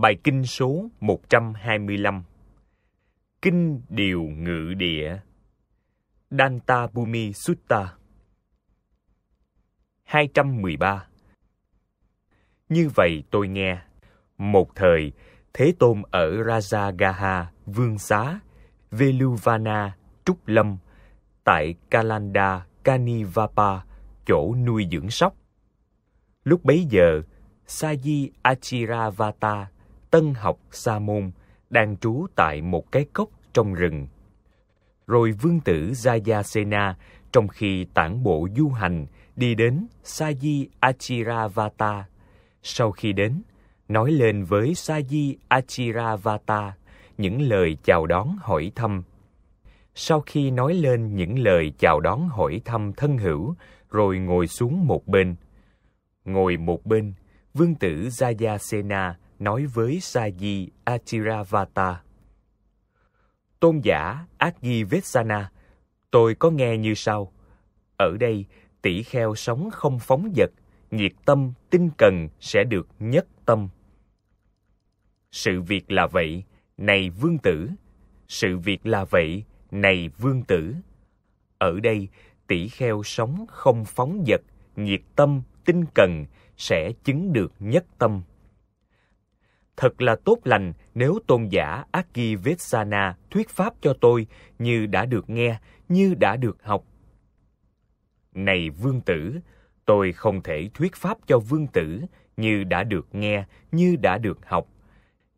Bài kinh số 125 Kinh Điều Ngự Địa Danta bumi Sutta 213 Như vậy tôi nghe, một thời Thế Tôn ở Rajagaha, Vương Xá, Veluvana, Trúc Lâm, tại Kalanda, Kanivapa, chỗ nuôi dưỡng sóc. Lúc bấy giờ, Saji Achiravata tân học Sa Môn đang trú tại một cái cốc trong rừng. Rồi vương tử Jayasena trong khi tản bộ du hành đi đến Saji Achiravata. Sau khi đến, nói lên với Saji Achiravata những lời chào đón hỏi thăm. Sau khi nói lên những lời chào đón hỏi thăm thân hữu, rồi ngồi xuống một bên. Ngồi một bên, vương tử Jayasena Sena nói với Sa-di Atiravata, Tôn giả Agni Vesana, tôi có nghe như sau. Ở đây, tỷ kheo sống không phóng dật, nhiệt tâm, tinh cần sẽ được nhất tâm. Sự việc là vậy, này vương tử. Sự việc là vậy, này vương tử. Ở đây, tỷ kheo sống không phóng dật, nhiệt tâm, tinh cần sẽ chứng được nhất tâm. Thật là tốt lành nếu tôn giả Akivesana thuyết pháp cho tôi như đã được nghe, như đã được học. Này vương tử, tôi không thể thuyết pháp cho vương tử như đã được nghe, như đã được học.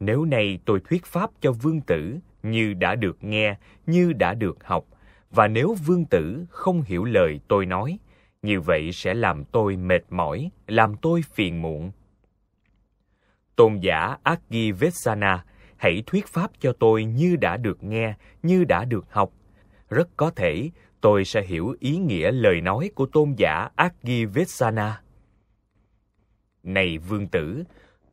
Nếu nay tôi thuyết pháp cho vương tử như đã được nghe, như đã được học, và nếu vương tử không hiểu lời tôi nói, như vậy sẽ làm tôi mệt mỏi, làm tôi phiền muộn. Tôn giả Agivesana, hãy thuyết pháp cho tôi như đã được nghe, như đã được học. Rất có thể tôi sẽ hiểu ý nghĩa lời nói của tôn giả Agivesana. Này vương tử,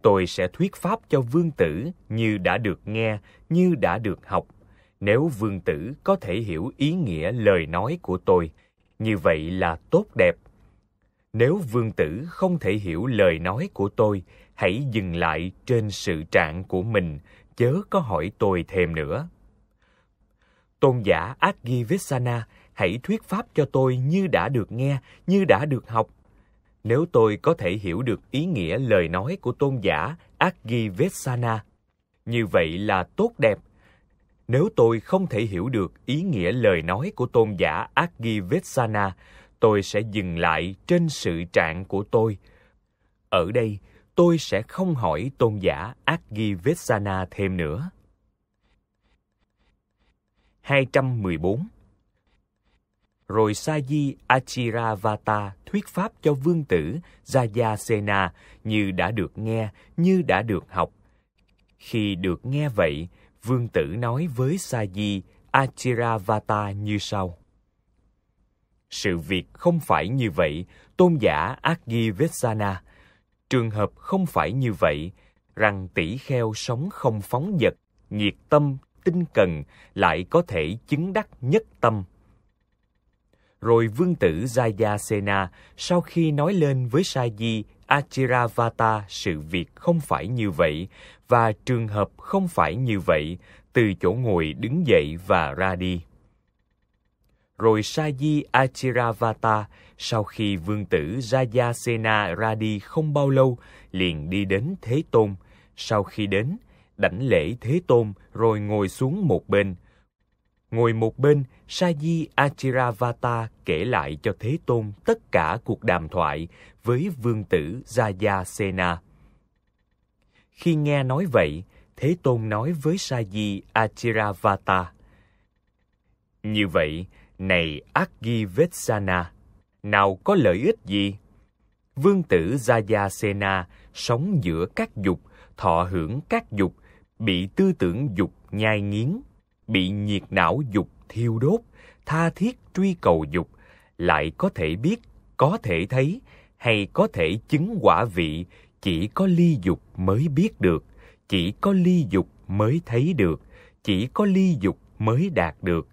tôi sẽ thuyết pháp cho vương tử như đã được nghe, như đã được học. Nếu vương tử có thể hiểu ý nghĩa lời nói của tôi, như vậy là tốt đẹp. Nếu vương tử không thể hiểu lời nói của tôi, hãy dừng lại trên sự trạng của mình, chớ có hỏi tôi thêm nữa. Tôn giả Agivesana, hãy thuyết pháp cho tôi như đã được nghe, như đã được học. Nếu tôi có thể hiểu được ý nghĩa lời nói của tôn giả Agivesana, như vậy là tốt đẹp. Nếu tôi không thể hiểu được ý nghĩa lời nói của tôn giả Agivesana, tôi sẽ dừng lại trên sự trạng của tôi. Ở đây, tôi sẽ không hỏi tôn giả Agivesana thêm nữa. 214 Rồi Sa-di Achiravata thuyết pháp cho vương tử Jayasena như đã được nghe, như đã được học. Khi được nghe vậy, vương tử nói với Sa-di Achiravata như sau. Sự việc không phải như vậy, tôn giả Agivesana – trường hợp không phải như vậy rằng tỷ kheo sống không phóng dật nhiệt tâm tinh cần lại có thể chứng đắc nhất tâm rồi vương tử Jaya Sena sau khi nói lên với saji Di Achiravata sự việc không phải như vậy và trường hợp không phải như vậy, từ chỗ ngồi đứng dậy và ra đi rồi Saji Achiravata sau khi vương tử Rajasena ra đi không bao lâu liền đi đến Thế Tôn. Sau khi đến, đảnh lễ Thế Tôn rồi ngồi xuống một bên. Ngồi một bên, Saji Achiravata kể lại cho Thế Tôn tất cả cuộc đàm thoại với vương tử Rajasena. Khi nghe nói vậy, Thế Tôn nói với Saji Achiravata. Như vậy, này Agivetsana, nào có lợi ích gì? Vương tử Jayasena sống giữa các dục, thọ hưởng các dục, bị tư tưởng dục nhai nghiến, bị nhiệt não dục thiêu đốt, tha thiết truy cầu dục, lại có thể biết, có thể thấy hay có thể chứng quả vị, chỉ có ly dục mới biết được, chỉ có ly dục mới thấy được, chỉ có ly dục mới đạt được,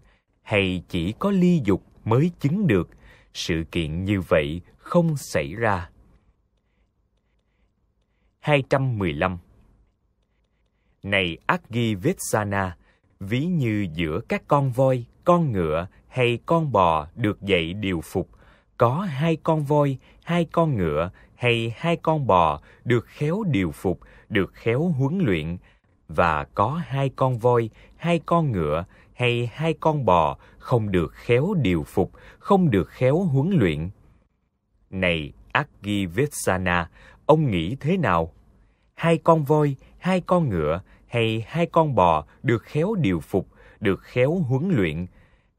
hay chỉ có ly dục mới chứng được sự kiện như vậy không xảy ra. 215 Này Aggi Vetsana, ví như giữa các con voi, con ngựa hay con bò được dạy điều phục, có hai con voi, hai con ngựa hay hai con bò được khéo điều phục, được khéo huấn luyện, và có hai con voi, hai con ngựa hay hai con bò không được khéo điều phục, không được khéo huấn luyện. Này Agivetsana, ông nghĩ thế nào? Hai con voi, hai con ngựa hay hai con bò được khéo điều phục, được khéo huấn luyện,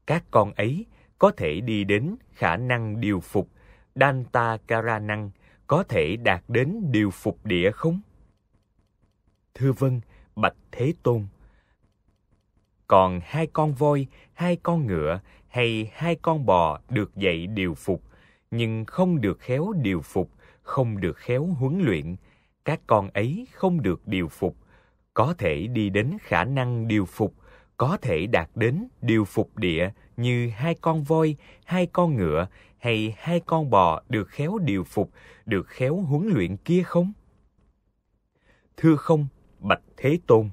các con ấy có thể đi đến khả năng điều phục Danta Karanang, có thể đạt đến điều phục địa không? Thưa vâng, Bạch Thế Tôn, còn hai con voi, hai con ngựa hay hai con bò được dạy điều phục, nhưng không được khéo điều phục, không được khéo huấn luyện. Các con ấy không được điều phục, có thể đi đến khả năng điều phục, có thể đạt đến điều phục địa như hai con voi, hai con ngựa hay hai con bò được khéo điều phục, được khéo huấn luyện kia không? Thưa không, Bạch Thế Tôn.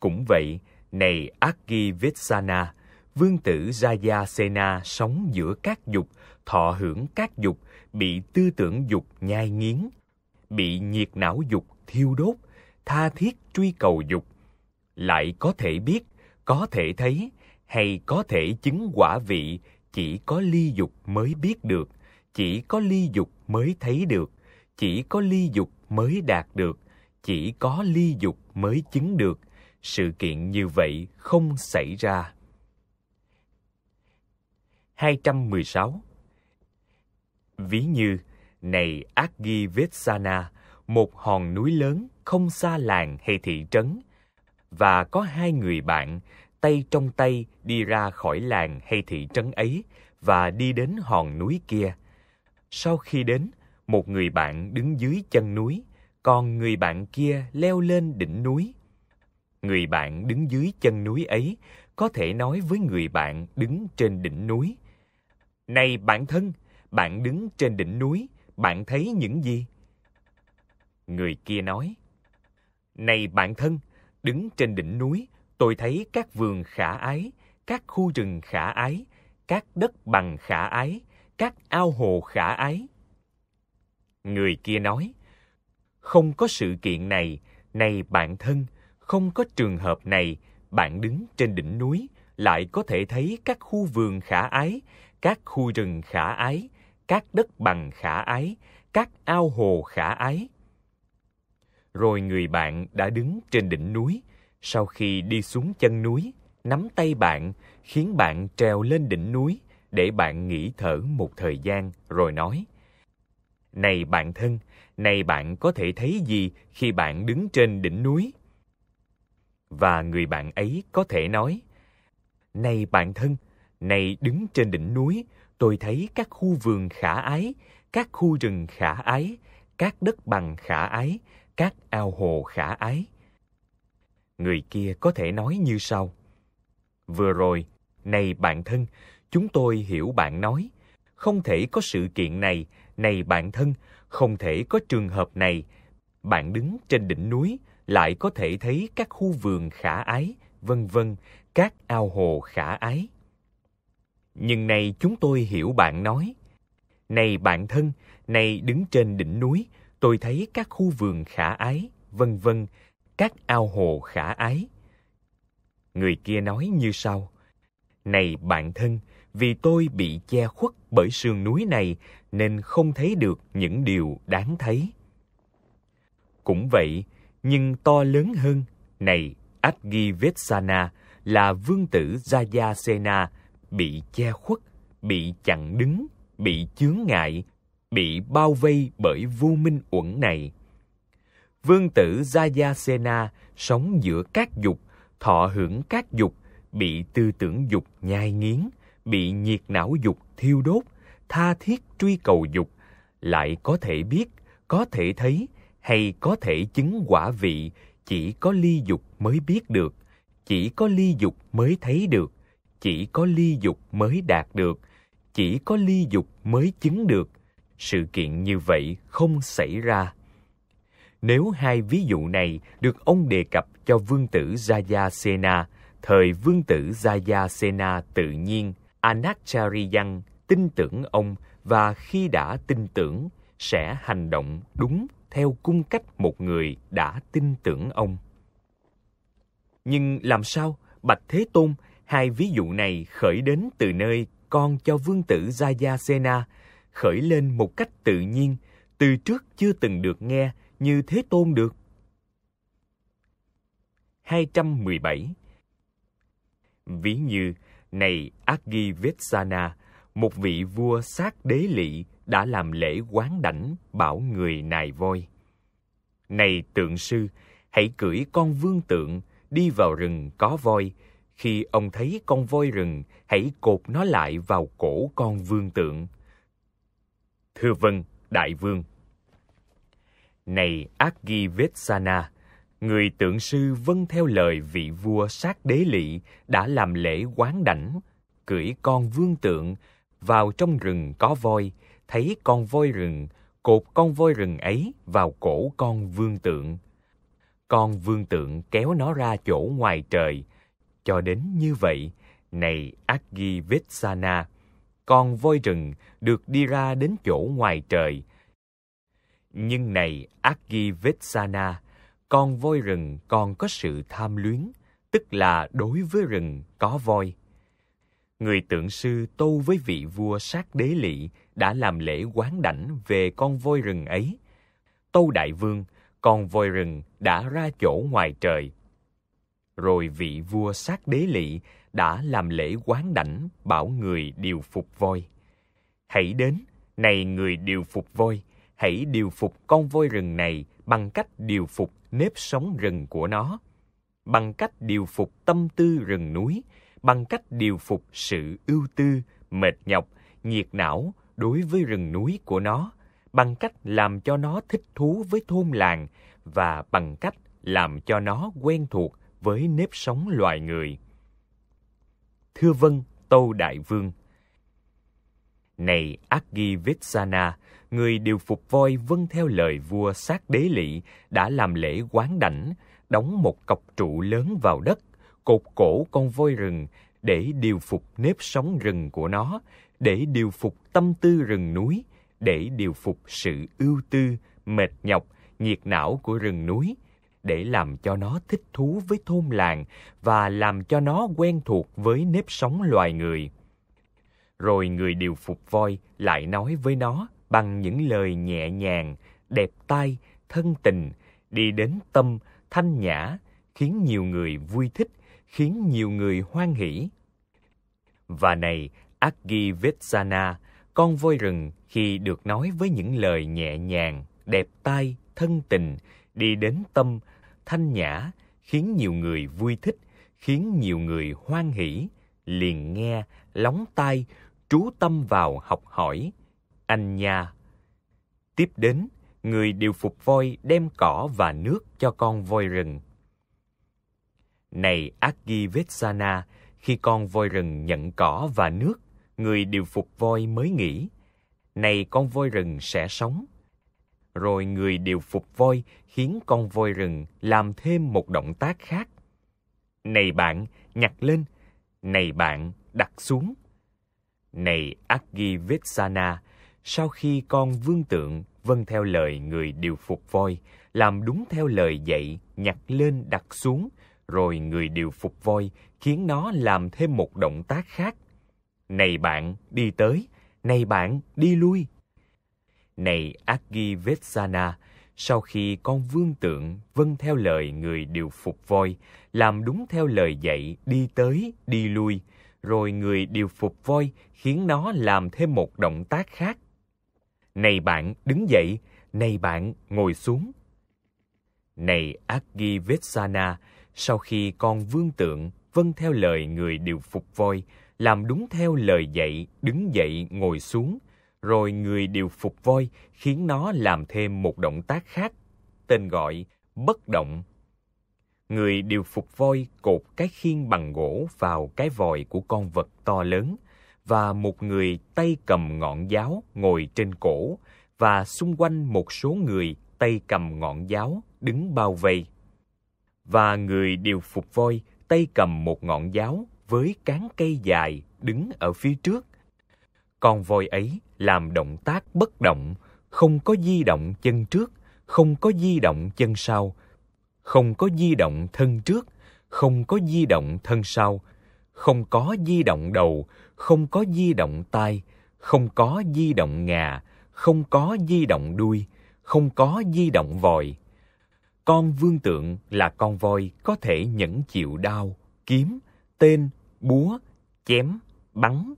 Cũng vậy, này Akivitsana, vương tử Rayasena sống giữa các dục, thọ hưởng các dục, bị tư tưởng dục nhai nghiến, bị nhiệt não dục thiêu đốt, tha thiết truy cầu dục. Lại có thể biết, có thể thấy, hay có thể chứng quả vị chỉ có ly dục mới biết được, chỉ có ly dục mới thấy được, chỉ có ly dục mới đạt được, chỉ có ly dục mới chứng được, sự kiện như vậy không xảy ra. 216 Ví như, này Aggi Vetsana, một hòn núi lớn không xa làng hay thị trấn, và có hai người bạn tay trong tay đi ra khỏi làng hay thị trấn ấy và đi đến hòn núi kia. Sau khi đến, một người bạn đứng dưới chân núi, còn người bạn kia leo lên đỉnh núi người bạn đứng dưới chân núi ấy có thể nói với người bạn đứng trên đỉnh núi này bạn thân bạn đứng trên đỉnh núi bạn thấy những gì người kia nói này bạn thân đứng trên đỉnh núi tôi thấy các vườn khả ái các khu rừng khả ái các đất bằng khả ái các ao hồ khả ái người kia nói không có sự kiện này này bạn thân không có trường hợp này, bạn đứng trên đỉnh núi lại có thể thấy các khu vườn khả ái, các khu rừng khả ái, các đất bằng khả ái, các ao hồ khả ái. Rồi người bạn đã đứng trên đỉnh núi, sau khi đi xuống chân núi, nắm tay bạn, khiến bạn trèo lên đỉnh núi để bạn nghỉ thở một thời gian rồi nói: "Này bạn thân, này bạn có thể thấy gì khi bạn đứng trên đỉnh núi?" và người bạn ấy có thể nói này bạn thân này đứng trên đỉnh núi tôi thấy các khu vườn khả ái các khu rừng khả ái các đất bằng khả ái các ao hồ khả ái người kia có thể nói như sau vừa rồi này bạn thân chúng tôi hiểu bạn nói không thể có sự kiện này này bạn thân không thể có trường hợp này bạn đứng trên đỉnh núi lại có thể thấy các khu vườn khả ái, vân vân, các ao hồ khả ái. Nhưng nay chúng tôi hiểu bạn nói. Này bạn thân, này đứng trên đỉnh núi, tôi thấy các khu vườn khả ái, vân vân, các ao hồ khả ái. Người kia nói như sau: Này bạn thân, vì tôi bị che khuất bởi sườn núi này nên không thấy được những điều đáng thấy. Cũng vậy, nhưng to lớn hơn. Này, Adgivetsana là vương tử Jayasena bị che khuất, bị chặn đứng, bị chướng ngại, bị bao vây bởi vô minh uẩn này. Vương tử Jayasena sống giữa các dục, thọ hưởng các dục, bị tư tưởng dục nhai nghiến, bị nhiệt não dục thiêu đốt, tha thiết truy cầu dục, lại có thể biết, có thể thấy, hay có thể chứng quả vị chỉ có ly dục mới biết được chỉ có ly dục mới thấy được chỉ có ly dục mới đạt được chỉ có ly dục mới chứng được sự kiện như vậy không xảy ra nếu hai ví dụ này được ông đề cập cho vương tử Jaya Sena, thời vương tử Jaya Sena tự nhiên, Anachariyan tin tưởng ông và khi đã tin tưởng sẽ hành động đúng theo cung cách một người đã tin tưởng ông. Nhưng làm sao Bạch Thế Tôn hai ví dụ này khởi đến từ nơi con cho vương tử Jaya Sena khởi lên một cách tự nhiên từ trước chưa từng được nghe như Thế Tôn được. 217 Ví như, này Agivetsana, một vị vua sát đế lỵ đã làm lễ quán đảnh bảo người nài voi. Này tượng sư, hãy cưỡi con vương tượng đi vào rừng có voi. Khi ông thấy con voi rừng, hãy cột nó lại vào cổ con vương tượng. Thưa vâng, đại vương. Này Aggi Vetsana, người tượng sư vâng theo lời vị vua sát đế lỵ đã làm lễ quán đảnh, cưỡi con vương tượng vào trong rừng có voi, thấy con voi rừng cột con voi rừng ấy vào cổ con vương tượng con vương tượng kéo nó ra chỗ ngoài trời cho đến như vậy này aggi con voi rừng được đi ra đến chỗ ngoài trời nhưng này aggi con voi rừng còn có sự tham luyến tức là đối với rừng có voi người tượng sư tu với vị vua sát đế lỵ đã làm lễ quán đảnh về con voi rừng ấy. Tâu Đại Vương, con voi rừng đã ra chỗ ngoài trời. Rồi vị vua sát đế lỵ đã làm lễ quán đảnh bảo người điều phục voi. Hãy đến, này người điều phục voi, hãy điều phục con voi rừng này bằng cách điều phục nếp sống rừng của nó, bằng cách điều phục tâm tư rừng núi, bằng cách điều phục sự ưu tư, mệt nhọc, nhiệt não, đối với rừng núi của nó bằng cách làm cho nó thích thú với thôn làng và bằng cách làm cho nó quen thuộc với nếp sống loài người. Thưa vâng, Tâu Đại Vương. Này Aggi Vitsana, người điều phục voi vâng theo lời vua sát đế lỵ đã làm lễ quán đảnh, đóng một cọc trụ lớn vào đất, cột cổ con voi rừng để điều phục nếp sống rừng của nó để điều phục tâm tư rừng núi, để điều phục sự ưu tư, mệt nhọc, nhiệt não của rừng núi, để làm cho nó thích thú với thôn làng và làm cho nó quen thuộc với nếp sống loài người. Rồi người điều phục voi lại nói với nó bằng những lời nhẹ nhàng, đẹp tai, thân tình, đi đến tâm, thanh nhã, khiến nhiều người vui thích, khiến nhiều người hoan hỷ. Và này Agi Vetsana, con voi rừng khi được nói với những lời nhẹ nhàng, đẹp tai, thân tình, đi đến tâm, thanh nhã, khiến nhiều người vui thích, khiến nhiều người hoan hỷ, liền nghe, lóng tai, trú tâm vào học hỏi. Anh nha. Tiếp đến, người điều phục voi đem cỏ và nước cho con voi rừng. Này Agivetsana, khi con voi rừng nhận cỏ và nước, người điều phục voi mới nghĩ, này con voi rừng sẽ sống. Rồi người điều phục voi khiến con voi rừng làm thêm một động tác khác. Này bạn, nhặt lên. Này bạn, đặt xuống. Này Aggi sau khi con vương tượng vâng theo lời người điều phục voi, làm đúng theo lời dạy, nhặt lên đặt xuống, rồi người điều phục voi khiến nó làm thêm một động tác khác. Này bạn, đi tới. Này bạn, đi lui. Này Agi sau khi con vương tượng vâng theo lời người điều phục voi, làm đúng theo lời dạy đi tới, đi lui, rồi người điều phục voi khiến nó làm thêm một động tác khác. Này bạn, đứng dậy. Này bạn, ngồi xuống. Này Agi sau khi con vương tượng vâng theo lời người điều phục voi, làm đúng theo lời dạy, đứng dậy, ngồi xuống, rồi người điều phục voi khiến nó làm thêm một động tác khác, tên gọi bất động. Người điều phục voi cột cái khiên bằng gỗ vào cái vòi của con vật to lớn và một người tay cầm ngọn giáo ngồi trên cổ và xung quanh một số người tay cầm ngọn giáo đứng bao vây. Và người điều phục voi tay cầm một ngọn giáo với cán cây dài đứng ở phía trước. Con voi ấy làm động tác bất động, không có di động chân trước, không có di động chân sau, không có di động thân trước, không có di động thân sau, không có di động đầu, không có di động tai, không có di động ngà, không có di động đuôi, không có di động vòi. Con vương tượng là con voi có thể nhẫn chịu đau, kiếm, tên, búa, chém, bắn,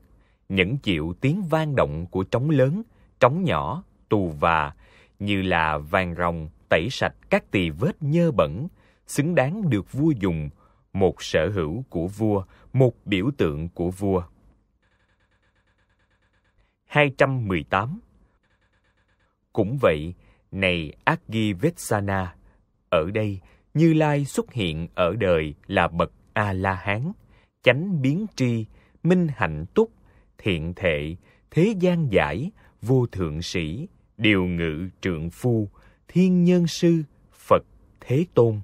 những chịu tiếng vang động của trống lớn, trống nhỏ, tù và như là vàng rồng tẩy sạch các tỳ vết nhơ bẩn, xứng đáng được vua dùng, một sở hữu của vua, một biểu tượng của vua. 218 Cũng vậy, này Aggi ở đây Như Lai xuất hiện ở đời là bậc A-la-hán, chánh biến tri, minh hạnh túc, thiện thệ, thế gian giải, vô thượng sĩ, điều ngự trượng phu, thiên nhân sư, Phật thế tôn.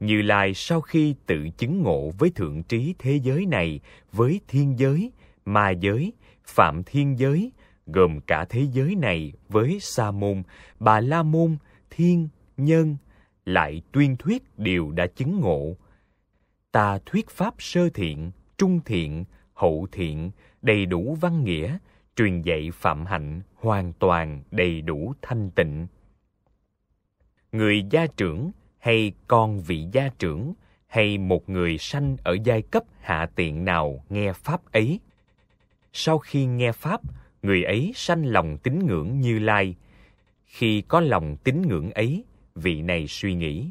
Như Lai sau khi tự chứng ngộ với thượng trí thế giới này, với thiên giới, ma giới, phạm thiên giới, gồm cả thế giới này với Sa môn, Bà La môn, thiên, nhân, lại tuyên thuyết điều đã chứng ngộ, ta thuyết pháp sơ thiện trung thiện hậu thiện đầy đủ văn nghĩa truyền dạy phạm hạnh hoàn toàn đầy đủ thanh tịnh người gia trưởng hay con vị gia trưởng hay một người sanh ở giai cấp hạ tiện nào nghe pháp ấy sau khi nghe pháp người ấy sanh lòng tín ngưỡng như lai khi có lòng tín ngưỡng ấy vị này suy nghĩ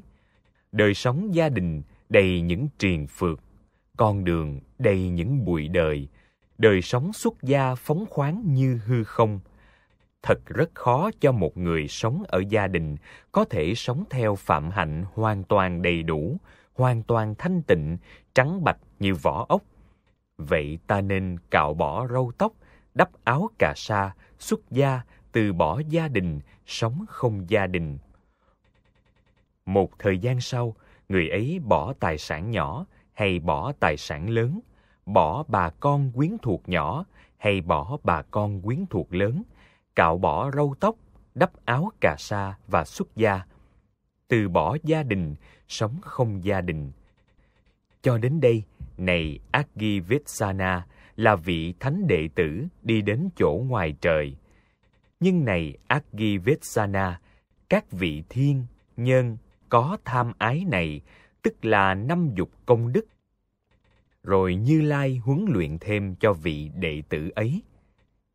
đời sống gia đình đầy những triền phượt, con đường đầy những bụi đời, đời sống xuất gia phóng khoáng như hư không. Thật rất khó cho một người sống ở gia đình có thể sống theo phạm hạnh hoàn toàn đầy đủ, hoàn toàn thanh tịnh, trắng bạch như vỏ ốc. Vậy ta nên cạo bỏ râu tóc, đắp áo cà sa, xuất gia, từ bỏ gia đình, sống không gia đình. Một thời gian sau, người ấy bỏ tài sản nhỏ hay bỏ tài sản lớn, bỏ bà con quyến thuộc nhỏ hay bỏ bà con quyến thuộc lớn, cạo bỏ râu tóc, đắp áo cà sa và xuất gia, từ bỏ gia đình, sống không gia đình. Cho đến đây, này Agivitsana là vị thánh đệ tử đi đến chỗ ngoài trời. Nhưng này Agivitsana, các vị thiên, nhân, có tham ái này tức là năm dục công đức rồi như lai huấn luyện thêm cho vị đệ tử ấy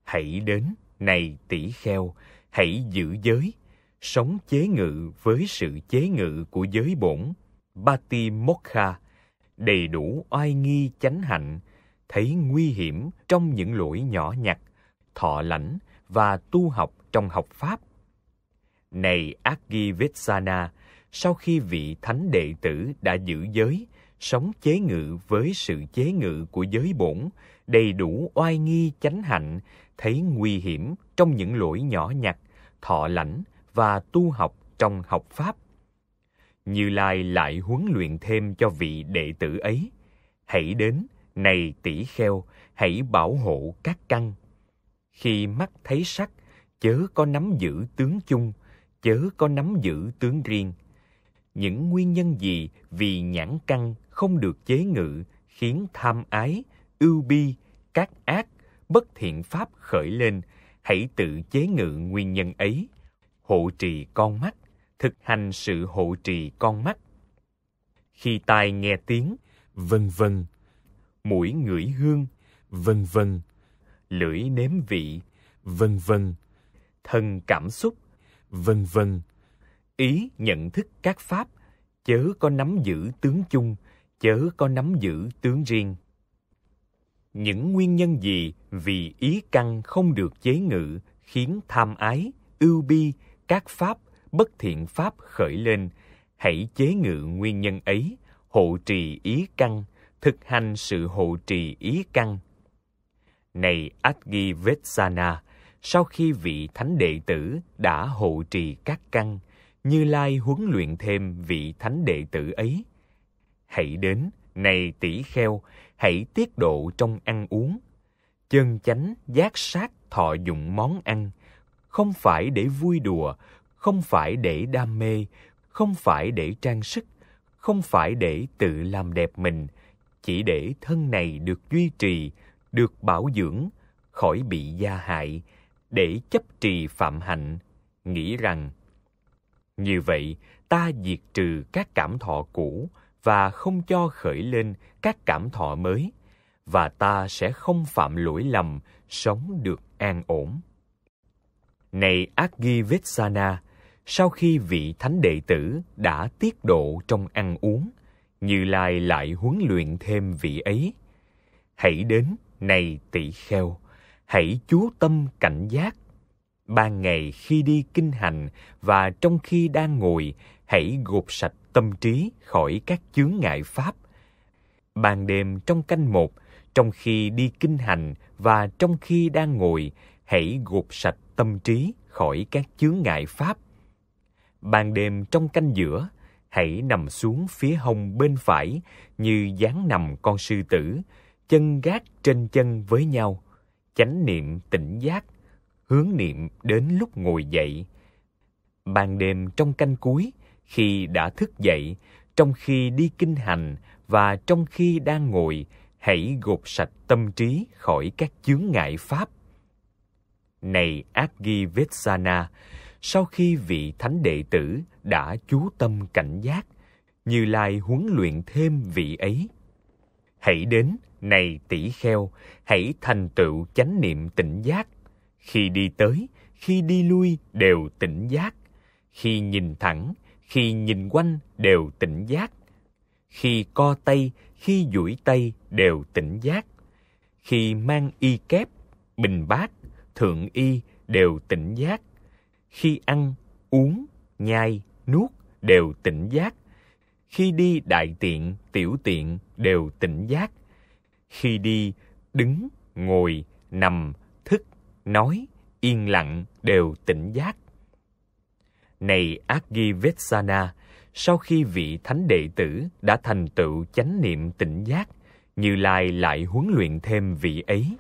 hãy đến này tỷ kheo hãy giữ giới sống chế ngự với sự chế ngự của giới bổn bati mokha đầy đủ oai nghi chánh hạnh thấy nguy hiểm trong những lỗi nhỏ nhặt thọ lãnh và tu học trong học pháp này Agivetsana, sau khi vị thánh đệ tử đã giữ giới, sống chế ngự với sự chế ngự của giới bổn, đầy đủ oai nghi chánh hạnh, thấy nguy hiểm trong những lỗi nhỏ nhặt, thọ lãnh và tu học trong học pháp. Như Lai lại huấn luyện thêm cho vị đệ tử ấy, hãy đến, này tỷ kheo, hãy bảo hộ các căn. Khi mắt thấy sắc, chớ có nắm giữ tướng chung, chớ có nắm giữ tướng riêng – những nguyên nhân gì vì nhãn căng không được chế ngự khiến tham ái, ưu bi, các ác, bất thiện pháp khởi lên, hãy tự chế ngự nguyên nhân ấy, hộ trì con mắt, thực hành sự hộ trì con mắt. Khi tai nghe tiếng, vân vân, mũi ngửi hương, vân vân, lưỡi nếm vị, vân vân, thân cảm xúc, vân vân ý nhận thức các pháp chớ có nắm giữ tướng chung chớ có nắm giữ tướng riêng những nguyên nhân gì vì ý căn không được chế ngự khiến tham ái ưu bi các pháp bất thiện pháp khởi lên hãy chế ngự nguyên nhân ấy hộ trì ý căn thực hành sự hộ trì ý căn này Aggi Vetsana, sau khi vị thánh đệ tử đã hộ trì các căn, như Lai huấn luyện thêm vị thánh đệ tử ấy. Hãy đến, này tỷ kheo, hãy tiết độ trong ăn uống. Chân chánh giác sát thọ dụng món ăn, không phải để vui đùa, không phải để đam mê, không phải để trang sức, không phải để tự làm đẹp mình, chỉ để thân này được duy trì, được bảo dưỡng, khỏi bị gia hại, để chấp trì phạm hạnh, nghĩ rằng như vậy, ta diệt trừ các cảm thọ cũ và không cho khởi lên các cảm thọ mới, và ta sẽ không phạm lỗi lầm, sống được an ổn. Này Agivetsana, sau khi vị thánh đệ tử đã tiết độ trong ăn uống, Như Lai lại huấn luyện thêm vị ấy. Hãy đến, này tỷ kheo, hãy chú tâm cảnh giác ban ngày khi đi kinh hành và trong khi đang ngồi hãy gột sạch tâm trí khỏi các chướng ngại pháp ban đêm trong canh một trong khi đi kinh hành và trong khi đang ngồi hãy gột sạch tâm trí khỏi các chướng ngại pháp ban đêm trong canh giữa hãy nằm xuống phía hông bên phải như dáng nằm con sư tử chân gác trên chân với nhau chánh niệm tỉnh giác hướng niệm đến lúc ngồi dậy. Ban đêm trong canh cuối, khi đã thức dậy, trong khi đi kinh hành và trong khi đang ngồi, hãy gột sạch tâm trí khỏi các chướng ngại pháp. Này Aggi sau khi vị thánh đệ tử đã chú tâm cảnh giác, Như Lai huấn luyện thêm vị ấy. Hãy đến, này tỷ kheo, hãy thành tựu chánh niệm tỉnh giác khi đi tới khi đi lui đều tỉnh giác khi nhìn thẳng khi nhìn quanh đều tỉnh giác khi co tay khi duỗi tay đều tỉnh giác khi mang y kép bình bát thượng y đều tỉnh giác khi ăn uống nhai nuốt đều tỉnh giác khi đi đại tiện tiểu tiện đều tỉnh giác khi đi đứng ngồi nằm nói, yên lặng đều tỉnh giác. Này Aggi sau khi vị thánh đệ tử đã thành tựu chánh niệm tỉnh giác, Như Lai lại huấn luyện thêm vị ấy.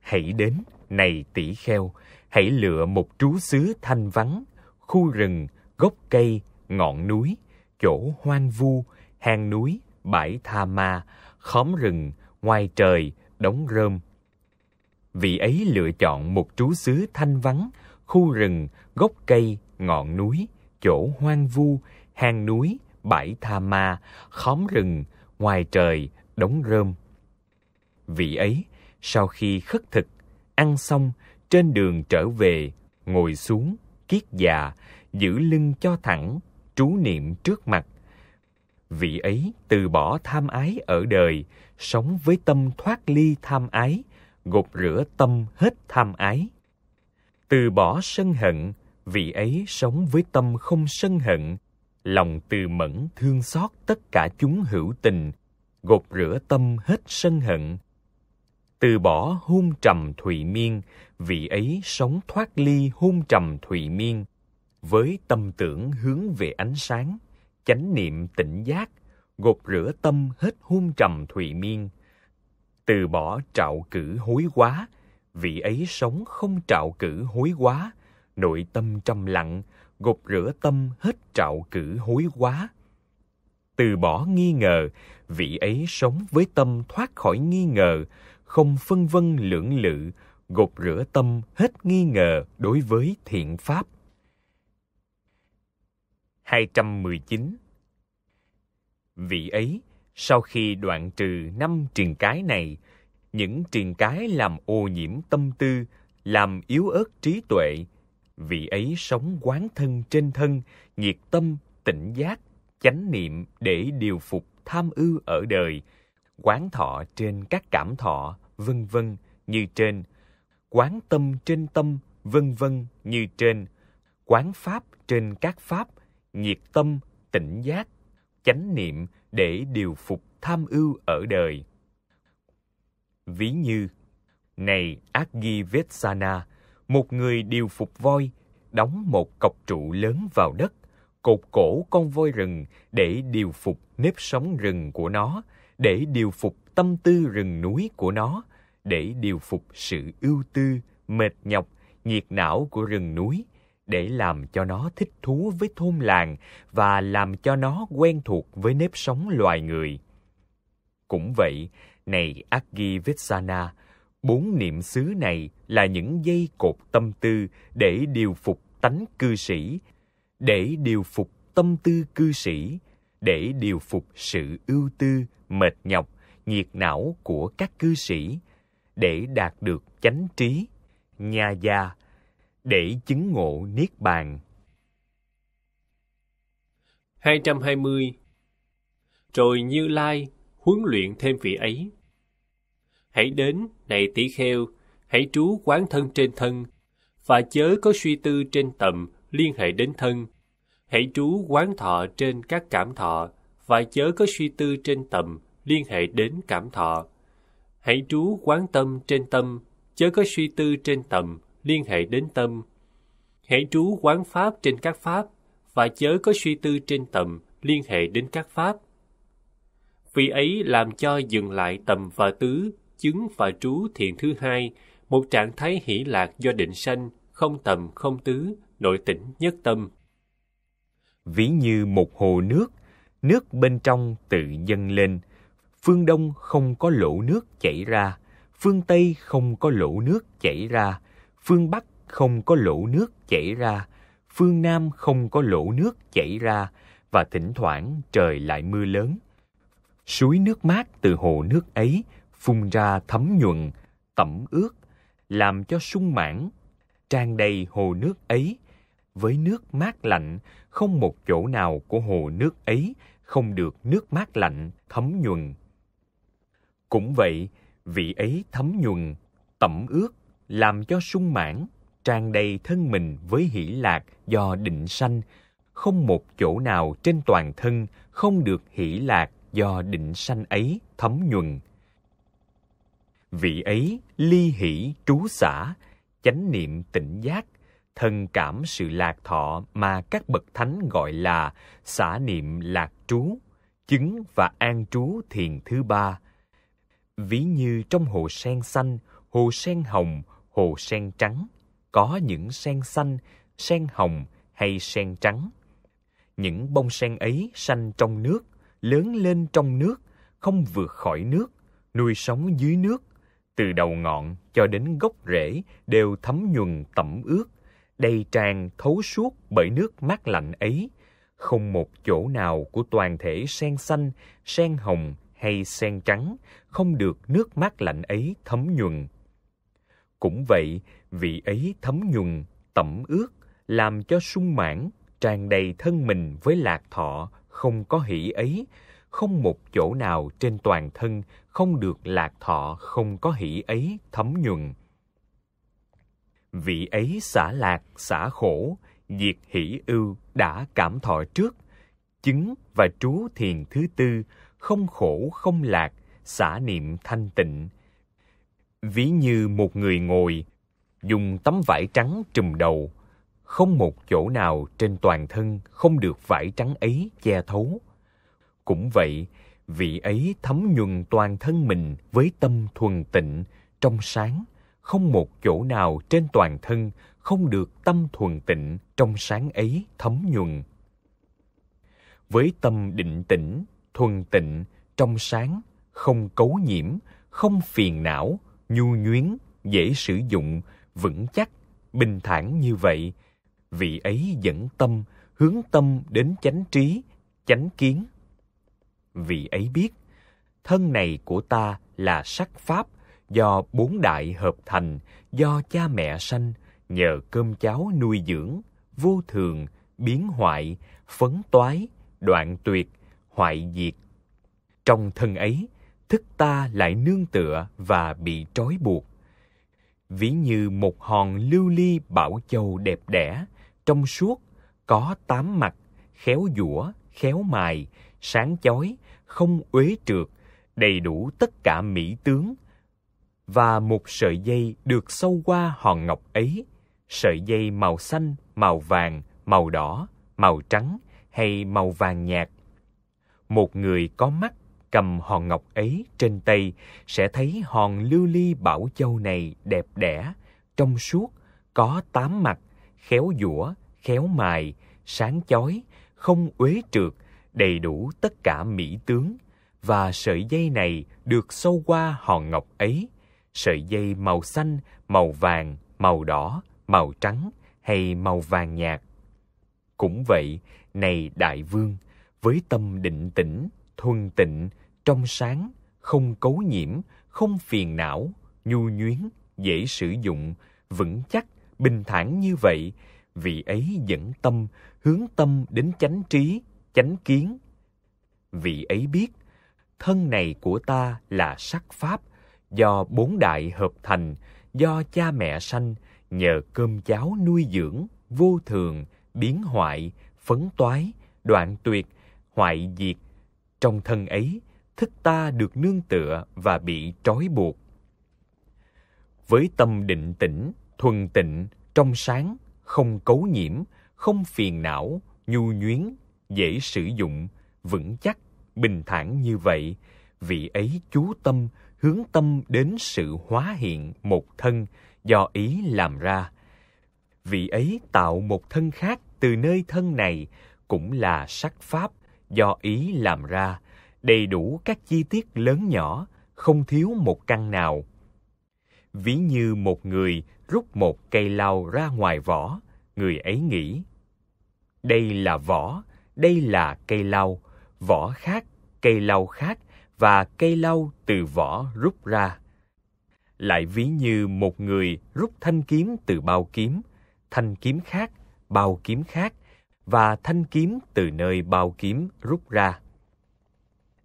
Hãy đến, này tỷ kheo, hãy lựa một trú xứ thanh vắng, khu rừng, gốc cây, ngọn núi, chỗ hoang vu, hang núi, bãi tha ma, khóm rừng, ngoài trời, đống rơm, vị ấy lựa chọn một trú xứ thanh vắng khu rừng gốc cây ngọn núi chỗ hoang vu hang núi bãi tha ma khóm rừng ngoài trời đống rơm vị ấy sau khi khất thực ăn xong trên đường trở về ngồi xuống kiết già giữ lưng cho thẳng trú niệm trước mặt vị ấy từ bỏ tham ái ở đời sống với tâm thoát ly tham ái gột rửa tâm hết tham ái từ bỏ sân hận vị ấy sống với tâm không sân hận lòng từ mẫn thương xót tất cả chúng hữu tình gột rửa tâm hết sân hận từ bỏ hôn trầm thụy miên vị ấy sống thoát ly hôn trầm thụy miên với tâm tưởng hướng về ánh sáng chánh niệm tỉnh giác gột rửa tâm hết hôn trầm thụy miên từ bỏ trạo cử hối quá vị ấy sống không trạo cử hối quá nội tâm trầm lặng gột rửa tâm hết trạo cử hối quá từ bỏ nghi ngờ vị ấy sống với tâm thoát khỏi nghi ngờ không phân vân lưỡng lự gột rửa tâm hết nghi ngờ đối với thiện pháp 219 Vị ấy sau khi đoạn trừ năm triền cái này, những triền cái làm ô nhiễm tâm tư, làm yếu ớt trí tuệ, vị ấy sống quán thân trên thân, nhiệt tâm, tỉnh giác, chánh niệm để điều phục tham ưu ở đời, quán thọ trên các cảm thọ, vân vân như trên, quán tâm trên tâm, vân vân như trên, quán pháp trên các pháp, nhiệt tâm, tỉnh giác, chánh niệm để điều phục tham ưu ở đời. Ví như, này Aggi Vetsana, một người điều phục voi, đóng một cọc trụ lớn vào đất, cột cổ con voi rừng để điều phục nếp sống rừng của nó, để điều phục tâm tư rừng núi của nó, để điều phục sự ưu tư, mệt nhọc, nhiệt não của rừng núi, để làm cho nó thích thú với thôn làng và làm cho nó quen thuộc với nếp sống loài người. Cũng vậy, này Aggi Vitsana, bốn niệm xứ này là những dây cột tâm tư để điều phục tánh cư sĩ, để điều phục tâm tư cư sĩ, để điều phục sự ưu tư, mệt nhọc, nhiệt não của các cư sĩ, để đạt được chánh trí, nhà già, để chứng ngộ niết bàn. 220 Rồi Như Lai huấn luyện thêm vị ấy. Hãy đến, này tỷ kheo, hãy trú quán thân trên thân, và chớ có suy tư trên tầm liên hệ đến thân. Hãy trú quán thọ trên các cảm thọ, và chớ có suy tư trên tầm liên hệ đến cảm thọ. Hãy trú quán tâm trên tâm, chớ có suy tư trên tầm liên hệ đến tâm. Hãy trú quán pháp trên các pháp và chớ có suy tư trên tầm liên hệ đến các pháp. Vì ấy làm cho dừng lại tầm và tứ, chứng và trú thiền thứ hai, một trạng thái hỷ lạc do định sanh, không tầm, không tứ, nội tỉnh nhất tâm. Ví như một hồ nước, nước bên trong tự dâng lên, phương đông không có lỗ nước chảy ra, phương tây không có lỗ nước chảy ra, phương Bắc không có lỗ nước chảy ra, phương Nam không có lỗ nước chảy ra và thỉnh thoảng trời lại mưa lớn. Suối nước mát từ hồ nước ấy phun ra thấm nhuận, tẩm ướt, làm cho sung mãn, tràn đầy hồ nước ấy. Với nước mát lạnh, không một chỗ nào của hồ nước ấy không được nước mát lạnh thấm nhuần. Cũng vậy, vị ấy thấm nhuần, tẩm ướt làm cho sung mãn, tràn đầy thân mình với hỷ lạc do định sanh, không một chỗ nào trên toàn thân không được hỷ lạc do định sanh ấy thấm nhuần. Vị ấy ly hỷ trú xả, chánh niệm tỉnh giác, thân cảm sự lạc thọ mà các bậc thánh gọi là xả niệm lạc trú, chứng và an trú thiền thứ ba. Ví như trong hồ sen xanh, hồ sen hồng, hồ sen trắng, có những sen xanh, sen hồng hay sen trắng. Những bông sen ấy xanh trong nước, lớn lên trong nước, không vượt khỏi nước, nuôi sống dưới nước, từ đầu ngọn cho đến gốc rễ đều thấm nhuần tẩm ướt, đầy tràn thấu suốt bởi nước mát lạnh ấy. Không một chỗ nào của toàn thể sen xanh, sen hồng hay sen trắng không được nước mát lạnh ấy thấm nhuần cũng vậy vị ấy thấm nhuần tẩm ướt làm cho sung mãn tràn đầy thân mình với lạc thọ không có hỷ ấy không một chỗ nào trên toàn thân không được lạc thọ không có hỷ ấy thấm nhuần vị ấy xả lạc xả khổ diệt hỷ ưu đã cảm thọ trước chứng và trú thiền thứ tư không khổ không lạc xả niệm thanh tịnh ví như một người ngồi dùng tấm vải trắng trùm đầu không một chỗ nào trên toàn thân không được vải trắng ấy che thấu cũng vậy vị ấy thấm nhuần toàn thân mình với tâm thuần tịnh trong sáng không một chỗ nào trên toàn thân không được tâm thuần tịnh trong sáng ấy thấm nhuần với tâm định tĩnh thuần tịnh trong sáng không cấu nhiễm không phiền não nhu nhuyến dễ sử dụng vững chắc bình thản như vậy vị ấy dẫn tâm hướng tâm đến chánh trí chánh kiến vị ấy biết thân này của ta là sắc pháp do bốn đại hợp thành do cha mẹ sanh nhờ cơm cháo nuôi dưỡng vô thường biến hoại phấn toái đoạn tuyệt hoại diệt trong thân ấy thức ta lại nương tựa và bị trói buộc ví như một hòn lưu ly bảo châu đẹp đẽ trong suốt có tám mặt khéo dũa khéo mài sáng chói không uế trượt đầy đủ tất cả mỹ tướng và một sợi dây được sâu qua hòn ngọc ấy sợi dây màu xanh màu vàng màu đỏ màu trắng hay màu vàng nhạt một người có mắt cầm hòn ngọc ấy trên tay sẽ thấy hòn lưu ly bảo châu này đẹp đẽ, trong suốt, có tám mặt, khéo dũa, khéo mài, sáng chói, không uế trượt, đầy đủ tất cả mỹ tướng và sợi dây này được sâu qua hòn ngọc ấy, sợi dây màu xanh, màu vàng, màu đỏ, màu trắng hay màu vàng nhạt. Cũng vậy, này đại vương, với tâm định tĩnh, thuần tịnh, trong sáng, không cấu nhiễm, không phiền não, nhu nhuyến, dễ sử dụng, vững chắc, bình thản như vậy, vị ấy dẫn tâm, hướng tâm đến chánh trí, chánh kiến. Vị ấy biết, thân này của ta là sắc pháp, do bốn đại hợp thành, do cha mẹ sanh, nhờ cơm cháo nuôi dưỡng, vô thường, biến hoại, phấn toái, đoạn tuyệt, hoại diệt. Trong thân ấy thức ta được nương tựa và bị trói buộc với tâm định tĩnh thuần tịnh trong sáng không cấu nhiễm không phiền não nhu nhuyến dễ sử dụng vững chắc bình thản như vậy vị ấy chú tâm hướng tâm đến sự hóa hiện một thân do ý làm ra vị ấy tạo một thân khác từ nơi thân này cũng là sắc pháp do ý làm ra đầy đủ các chi tiết lớn nhỏ, không thiếu một căn nào. Ví như một người rút một cây lau ra ngoài vỏ, người ấy nghĩ: đây là vỏ, đây là cây lau, vỏ khác, cây lau khác và cây lau từ vỏ rút ra. Lại ví như một người rút thanh kiếm từ bao kiếm, thanh kiếm khác, bao kiếm khác và thanh kiếm từ nơi bao kiếm rút ra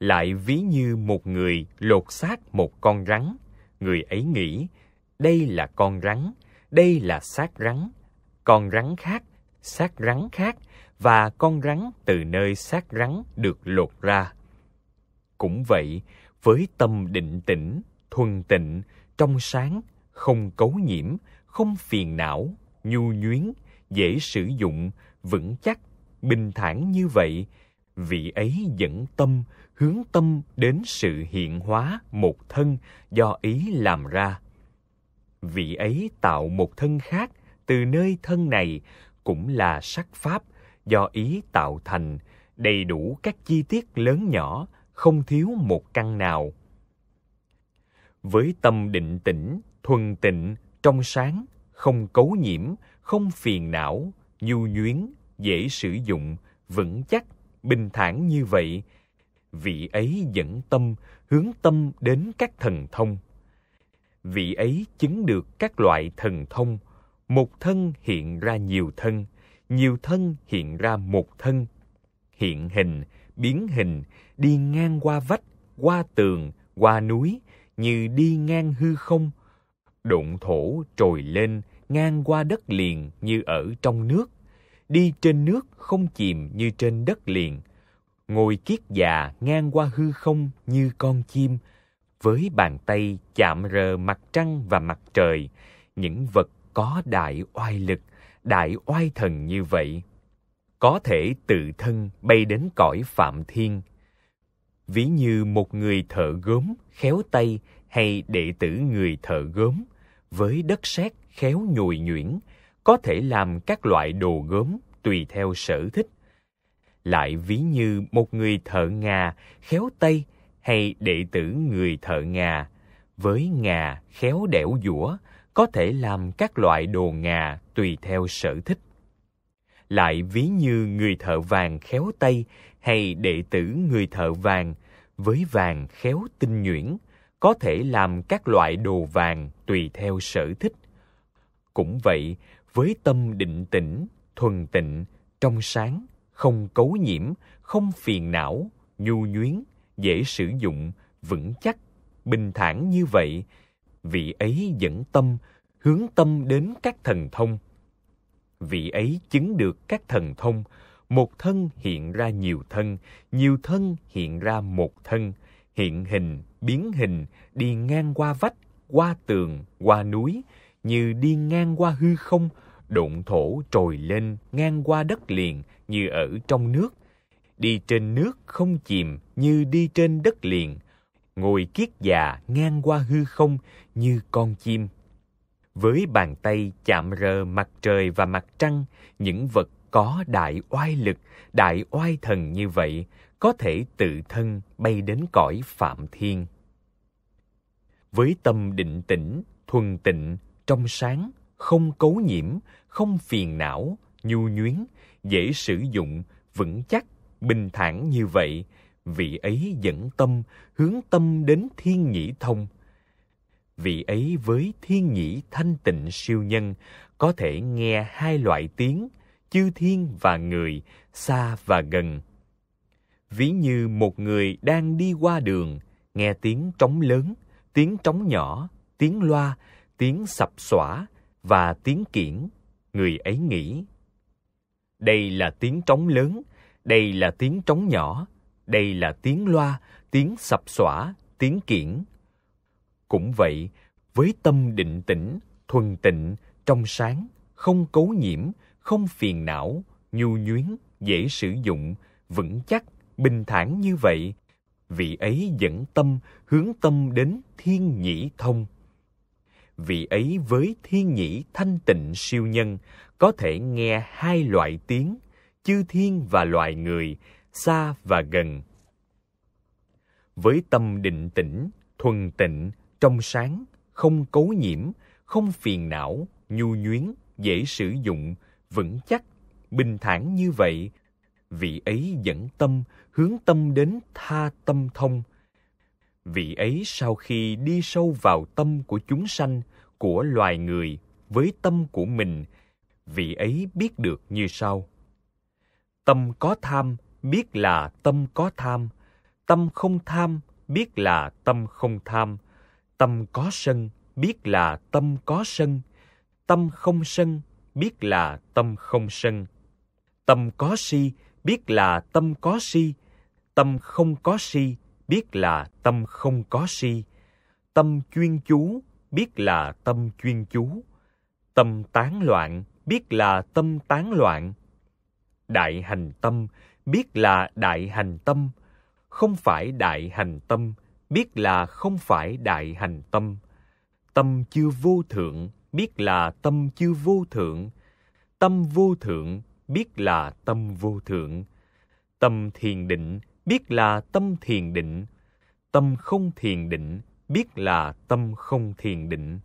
lại ví như một người lột xác một con rắn. Người ấy nghĩ, đây là con rắn, đây là xác rắn, con rắn khác, xác rắn khác và con rắn từ nơi xác rắn được lột ra. Cũng vậy, với tâm định tĩnh, thuần tịnh, trong sáng, không cấu nhiễm, không phiền não, nhu nhuyến, dễ sử dụng, vững chắc, bình thản như vậy vị ấy dẫn tâm hướng tâm đến sự hiện hóa một thân do ý làm ra vị ấy tạo một thân khác từ nơi thân này cũng là sắc pháp do ý tạo thành đầy đủ các chi tiết lớn nhỏ không thiếu một căn nào với tâm định tĩnh thuần tịnh trong sáng không cấu nhiễm không phiền não nhu nhuyến dễ sử dụng vững chắc bình thản như vậy, vị ấy dẫn tâm, hướng tâm đến các thần thông. Vị ấy chứng được các loại thần thông, một thân hiện ra nhiều thân, nhiều thân hiện ra một thân, hiện hình, biến hình, đi ngang qua vách, qua tường, qua núi, như đi ngang hư không, độn thổ trồi lên, ngang qua đất liền như ở trong nước đi trên nước không chìm như trên đất liền ngồi kiết già ngang qua hư không như con chim với bàn tay chạm rờ mặt trăng và mặt trời những vật có đại oai lực đại oai thần như vậy có thể tự thân bay đến cõi phạm thiên ví như một người thợ gốm khéo tay hay đệ tử người thợ gốm với đất sét khéo nhồi nhuyễn có thể làm các loại đồ gốm tùy theo sở thích lại ví như một người thợ ngà khéo tay hay đệ tử người thợ ngà với ngà khéo đẽo dũa có thể làm các loại đồ ngà tùy theo sở thích lại ví như người thợ vàng khéo tay hay đệ tử người thợ vàng với vàng khéo tinh nhuyễn có thể làm các loại đồ vàng tùy theo sở thích cũng vậy với tâm định tĩnh thuần tịnh trong sáng không cấu nhiễm không phiền não nhu nhuyến dễ sử dụng vững chắc bình thản như vậy vị ấy dẫn tâm hướng tâm đến các thần thông vị ấy chứng được các thần thông một thân hiện ra nhiều thân nhiều thân hiện ra một thân hiện hình biến hình đi ngang qua vách qua tường qua núi như đi ngang qua hư không đụng thổ trồi lên ngang qua đất liền như ở trong nước đi trên nước không chìm như đi trên đất liền ngồi kiết già ngang qua hư không như con chim với bàn tay chạm rờ mặt trời và mặt trăng những vật có đại oai lực đại oai thần như vậy có thể tự thân bay đến cõi phạm thiên với tâm định tĩnh thuần tịnh trong sáng không cấu nhiễm, không phiền não, nhu nhuyến, dễ sử dụng, vững chắc, bình thản như vậy, vị ấy dẫn tâm, hướng tâm đến thiên nhĩ thông. Vị ấy với thiên nhĩ thanh tịnh siêu nhân, có thể nghe hai loại tiếng, chư thiên và người, xa và gần. Ví như một người đang đi qua đường, nghe tiếng trống lớn, tiếng trống nhỏ, tiếng loa, tiếng sập xỏa, và tiếng kiển người ấy nghĩ đây là tiếng trống lớn đây là tiếng trống nhỏ đây là tiếng loa tiếng sập xõa tiếng kiển cũng vậy với tâm định tĩnh thuần tịnh trong sáng không cấu nhiễm không phiền não nhu nhuyến dễ sử dụng vững chắc bình thản như vậy vị ấy dẫn tâm hướng tâm đến thiên nhĩ thông vị ấy với thiên nhĩ thanh tịnh siêu nhân có thể nghe hai loại tiếng chư thiên và loài người xa và gần với tâm định tĩnh thuần tịnh trong sáng không cấu nhiễm không phiền não nhu nhuyến dễ sử dụng vững chắc bình thản như vậy vị ấy dẫn tâm hướng tâm đến tha tâm thông vị ấy sau khi đi sâu vào tâm của chúng sanh của loài người với tâm của mình vị ấy biết được như sau tâm có tham biết là tâm có tham tâm không tham biết là tâm không tham tâm có sân biết là tâm có sân tâm không sân biết là tâm không sân tâm có si biết là tâm có si tâm không có si biết là tâm không có si tâm chuyên chú biết là tâm chuyên chú tâm tán loạn biết là tâm tán loạn đại hành tâm biết là đại hành tâm không phải đại hành tâm biết là không phải đại hành tâm tâm chưa vô thượng biết là tâm chưa vô thượng tâm vô thượng biết là tâm vô thượng tâm thiền định biết là tâm thiền định tâm không thiền định biết là tâm không thiền định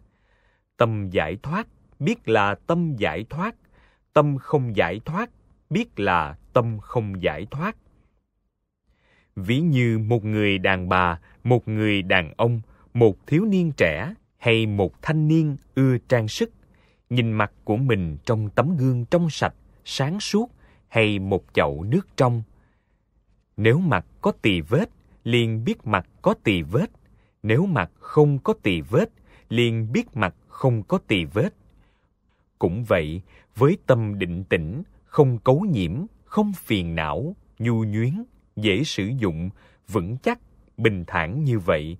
tâm giải thoát biết là tâm giải thoát tâm không giải thoát biết là tâm không giải thoát ví như một người đàn bà một người đàn ông một thiếu niên trẻ hay một thanh niên ưa trang sức nhìn mặt của mình trong tấm gương trong sạch sáng suốt hay một chậu nước trong nếu mặt có tỳ vết, liền biết mặt có tỳ vết. Nếu mặt không có tỳ vết, liền biết mặt không có tỳ vết. Cũng vậy, với tâm định tĩnh, không cấu nhiễm, không phiền não, nhu nhuyến, dễ sử dụng, vững chắc, bình thản như vậy,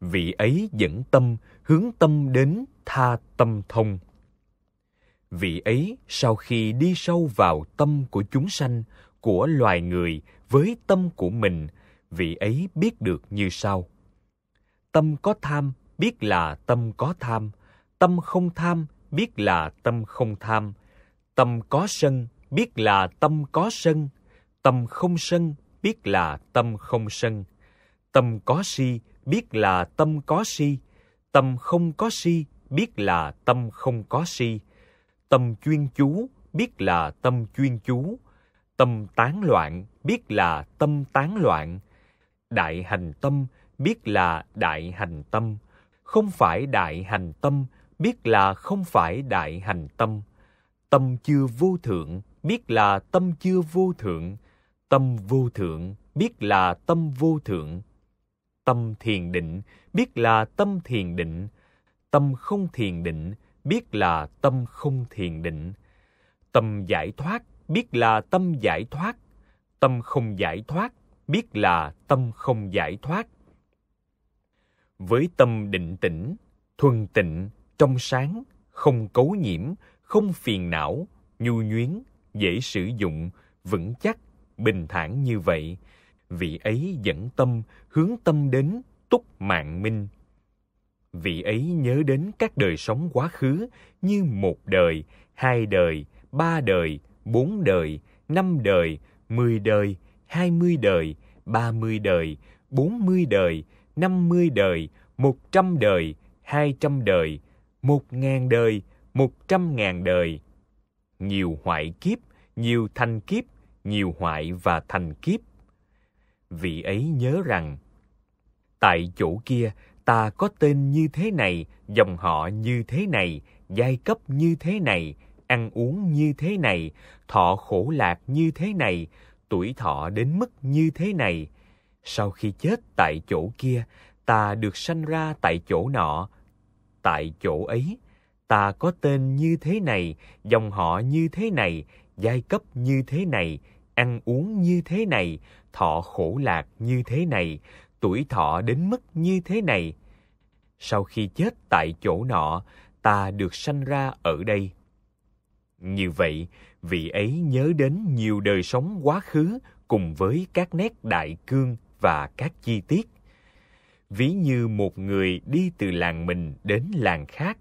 vị ấy dẫn tâm, hướng tâm đến tha tâm thông. Vị ấy sau khi đi sâu vào tâm của chúng sanh, của loài người với tâm của mình vị ấy biết được như sau tâm có tham biết là tâm có tham tâm không tham biết là tâm không tham tâm có sân biết là tâm có sân tâm không sân biết là tâm không sân tâm có si biết là tâm có si tâm không có si biết là tâm không có si tâm chuyên chú biết là tâm chuyên chú tâm tán loạn biết là tâm tán loạn đại hành tâm biết là đại hành tâm không phải đại hành tâm biết là không phải đại hành tâm tâm chưa vô thượng biết là tâm chưa vô thượng tâm vô thượng biết là tâm vô thượng tâm thiền định biết là tâm thiền định tâm không thiền định biết là tâm không thiền định tâm giải thoát biết là tâm giải thoát, tâm không giải thoát, biết là tâm không giải thoát. Với tâm định tĩnh, thuần tịnh, trong sáng, không cấu nhiễm, không phiền não, nhu nhuyến, dễ sử dụng, vững chắc, bình thản như vậy, vị ấy dẫn tâm, hướng tâm đến túc mạng minh. Vị ấy nhớ đến các đời sống quá khứ như một đời, hai đời, ba đời, bốn đời, năm đời, mười đời, hai mươi đời, ba mươi đời, bốn mươi đời, năm mươi đời, một trăm đời, hai trăm đời, một ngàn đời, một trăm ngàn đời. Nhiều hoại kiếp, nhiều thành kiếp, nhiều hoại và thành kiếp. Vị ấy nhớ rằng, tại chỗ kia ta có tên như thế này, dòng họ như thế này, giai cấp như thế này, ăn uống như thế này, thọ khổ lạc như thế này, tuổi thọ đến mức như thế này. Sau khi chết tại chỗ kia, ta được sanh ra tại chỗ nọ, tại chỗ ấy. Ta có tên như thế này, dòng họ như thế này, giai cấp như thế này, ăn uống như thế này, thọ khổ lạc như thế này, tuổi thọ đến mức như thế này. Sau khi chết tại chỗ nọ, ta được sanh ra ở đây. Như vậy, vị ấy nhớ đến nhiều đời sống quá khứ cùng với các nét đại cương và các chi tiết. Ví như một người đi từ làng mình đến làng khác,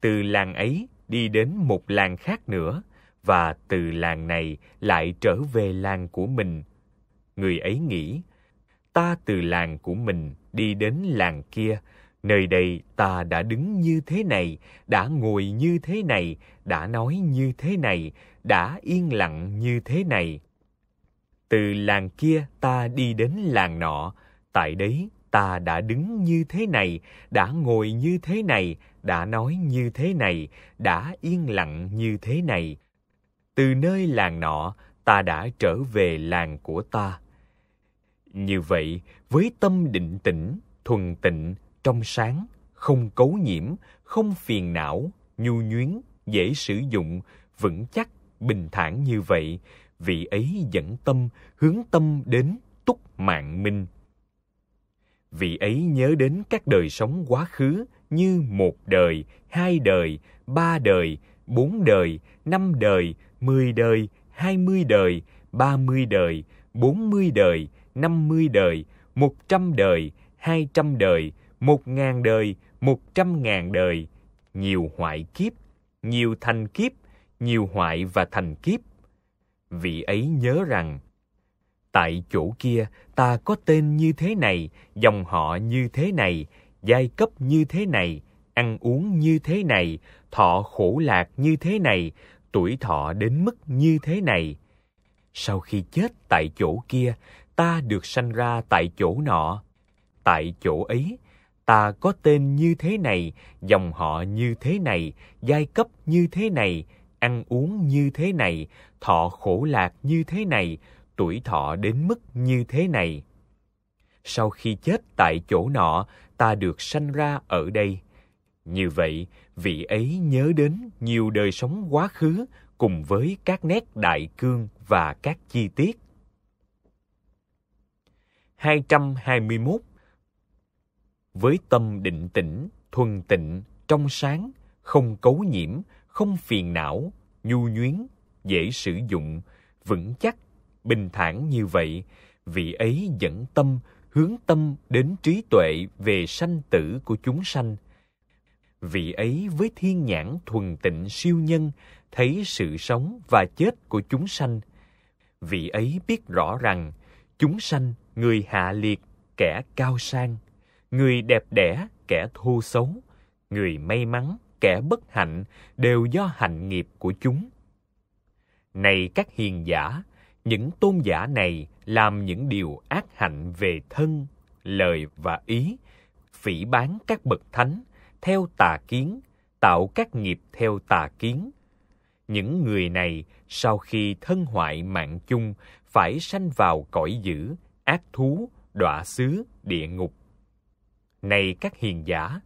từ làng ấy đi đến một làng khác nữa và từ làng này lại trở về làng của mình. Người ấy nghĩ, ta từ làng của mình đi đến làng kia nơi đây ta đã đứng như thế này, đã ngồi như thế này, đã nói như thế này, đã yên lặng như thế này. Từ làng kia ta đi đến làng nọ, tại đấy ta đã đứng như thế này, đã ngồi như thế này, đã nói như thế này, đã yên lặng như thế này. Từ nơi làng nọ, ta đã trở về làng của ta. Như vậy, với tâm định tĩnh, thuần tịnh, trong sáng, không cấu nhiễm, không phiền não, nhu nhuyến, dễ sử dụng, vững chắc, bình thản như vậy, vị ấy dẫn tâm, hướng tâm đến túc mạng minh. Vị ấy nhớ đến các đời sống quá khứ như một đời, hai đời, ba đời, bốn đời, năm đời, mười đời, hai mươi đời, ba mươi đời, bốn mươi đời, năm mươi đời, một trăm đời, hai trăm đời, một ngàn đời, một trăm ngàn đời, nhiều hoại kiếp, nhiều thành kiếp, nhiều hoại và thành kiếp. Vị ấy nhớ rằng, tại chỗ kia ta có tên như thế này, dòng họ như thế này, giai cấp như thế này, ăn uống như thế này, thọ khổ lạc như thế này, tuổi thọ đến mức như thế này. Sau khi chết tại chỗ kia, ta được sanh ra tại chỗ nọ. Tại chỗ ấy, ta có tên như thế này, dòng họ như thế này, giai cấp như thế này, ăn uống như thế này, thọ khổ lạc như thế này, tuổi thọ đến mức như thế này. Sau khi chết tại chỗ nọ, ta được sanh ra ở đây. Như vậy, vị ấy nhớ đến nhiều đời sống quá khứ cùng với các nét đại cương và các chi tiết. 221 với tâm định tĩnh thuần tịnh trong sáng không cấu nhiễm không phiền não nhu nhuyến dễ sử dụng vững chắc bình thản như vậy vị ấy dẫn tâm hướng tâm đến trí tuệ về sanh tử của chúng sanh vị ấy với thiên nhãn thuần tịnh siêu nhân thấy sự sống và chết của chúng sanh vị ấy biết rõ rằng chúng sanh người hạ liệt kẻ cao sang người đẹp đẽ, kẻ thô xấu, người may mắn, kẻ bất hạnh đều do hạnh nghiệp của chúng. Này các hiền giả, những tôn giả này làm những điều ác hạnh về thân, lời và ý, phỉ bán các bậc thánh theo tà kiến, tạo các nghiệp theo tà kiến. Những người này sau khi thân hoại mạng chung phải sanh vào cõi dữ, ác thú, đọa xứ, địa ngục này các hiền giả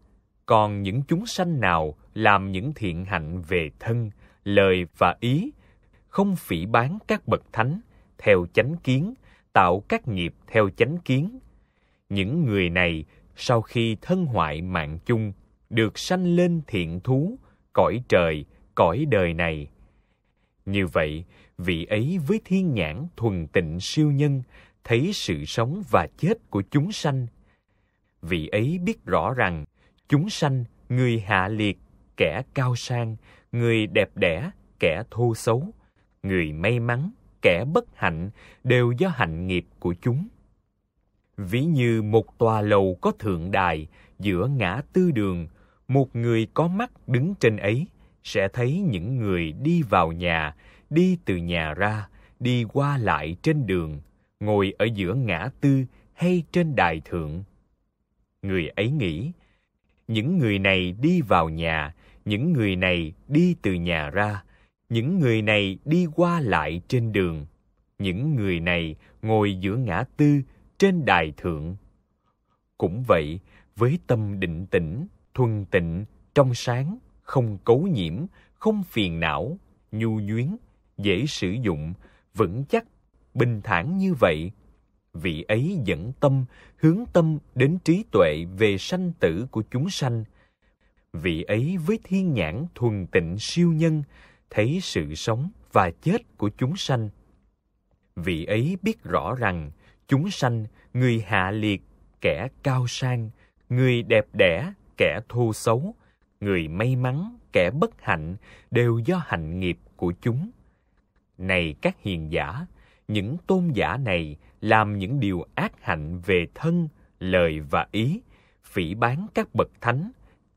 còn những chúng sanh nào làm những thiện hạnh về thân lời và ý không phỉ bán các bậc thánh theo chánh kiến tạo các nghiệp theo chánh kiến những người này sau khi thân hoại mạng chung được sanh lên thiện thú cõi trời cõi đời này như vậy vị ấy với thiên nhãn thuần tịnh siêu nhân thấy sự sống và chết của chúng sanh vị ấy biết rõ rằng chúng sanh người hạ liệt kẻ cao sang người đẹp đẽ kẻ thô xấu người may mắn kẻ bất hạnh đều do hạnh nghiệp của chúng ví như một tòa lầu có thượng đài giữa ngã tư đường một người có mắt đứng trên ấy sẽ thấy những người đi vào nhà đi từ nhà ra đi qua lại trên đường ngồi ở giữa ngã tư hay trên đài thượng người ấy nghĩ những người này đi vào nhà những người này đi từ nhà ra những người này đi qua lại trên đường những người này ngồi giữa ngã tư trên đài thượng cũng vậy với tâm định tĩnh thuần tịnh trong sáng không cấu nhiễm không phiền não nhu nhuyến dễ sử dụng vững chắc bình thản như vậy vị ấy dẫn tâm hướng tâm đến trí tuệ về sanh tử của chúng sanh vị ấy với thiên nhãn thuần tịnh siêu nhân thấy sự sống và chết của chúng sanh vị ấy biết rõ rằng chúng sanh người hạ liệt kẻ cao sang người đẹp đẽ kẻ thô xấu người may mắn kẻ bất hạnh đều do hạnh nghiệp của chúng này các hiền giả những tôn giả này làm những điều ác hạnh về thân, lời và ý, phỉ bán các bậc thánh,